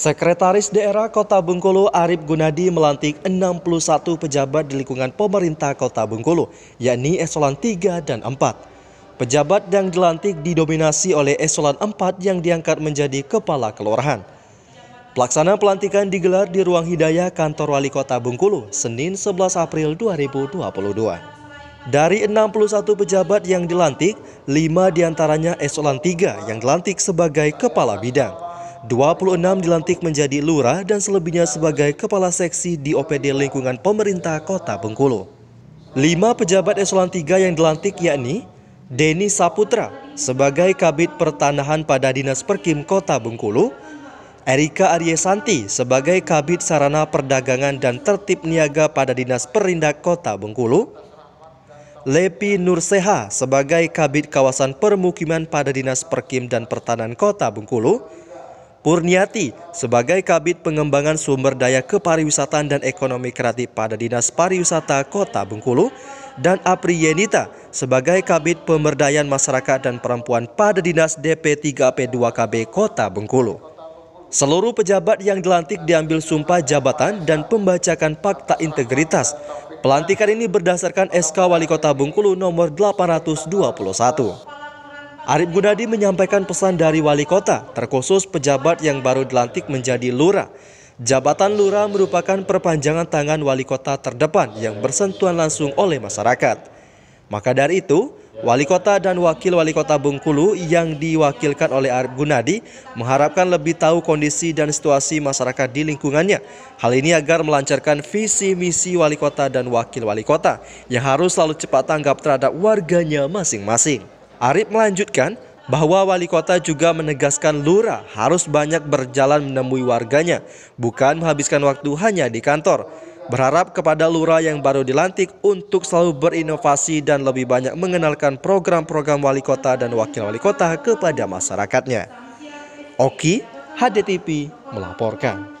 Sekretaris Daerah Kota Bengkulu Arif Gunadi melantik 61 pejabat di lingkungan pemerintah Kota Bengkulu, yakni Esolan 3 dan 4. Pejabat yang dilantik didominasi oleh Esolan 4 yang diangkat menjadi kepala kelurahan. Pelaksana pelantikan digelar di Ruang Hidayah Kantor Wali Kota Bengkulu, Senin 11 April 2022. Dari 61 pejabat yang dilantik, 5 diantaranya Esolan 3 yang dilantik sebagai kepala bidang. 26 dilantik menjadi lurah dan selebihnya sebagai kepala seksi di OPD lingkungan pemerintah Kota Bengkulu. Lima pejabat eselon 3 yang dilantik yakni Deni Saputra sebagai Kabit Pertanahan pada Dinas Perkim Kota Bengkulu, Erika Aryesanti sebagai Kabit Sarana Perdagangan dan Tertib Niaga pada Dinas Perindak Kota Bengkulu, Lepi Nurseha sebagai Kabit Kawasan Permukiman pada Dinas Perkim dan Pertanahan Kota Bengkulu, Purniati sebagai Kabit Pengembangan Sumber Daya Kepariwisataan dan Ekonomi Kreatif pada Dinas Pariwisata Kota Bengkulu dan Apri Yenita sebagai Kabit Pemberdayaan Masyarakat dan Perempuan pada Dinas dp 3 p 2 kb Kota Bengkulu. Seluruh pejabat yang dilantik diambil sumpah jabatan dan pembacakan fakta integritas. Pelantikan ini berdasarkan SK Wali Kota Bengkulu nomor 821. Arif Gunadi menyampaikan pesan dari wali kota, terkhusus pejabat yang baru dilantik menjadi lurah. Jabatan lurah merupakan perpanjangan tangan wali kota terdepan yang bersentuhan langsung oleh masyarakat. Maka dari itu, wali kota dan wakil wali kota Bengkulu yang diwakilkan oleh Arif Gunadi mengharapkan lebih tahu kondisi dan situasi masyarakat di lingkungannya. Hal ini agar melancarkan visi misi wali kota dan wakil wali kota yang harus selalu cepat tanggap terhadap warganya masing-masing. Arif melanjutkan bahwa wali kota juga menegaskan Lura harus banyak berjalan menemui warganya, bukan menghabiskan waktu hanya di kantor. Berharap kepada Lura yang baru dilantik untuk selalu berinovasi dan lebih banyak mengenalkan program-program wali kota dan wakil wali kota kepada masyarakatnya. Oki, HDTV melaporkan.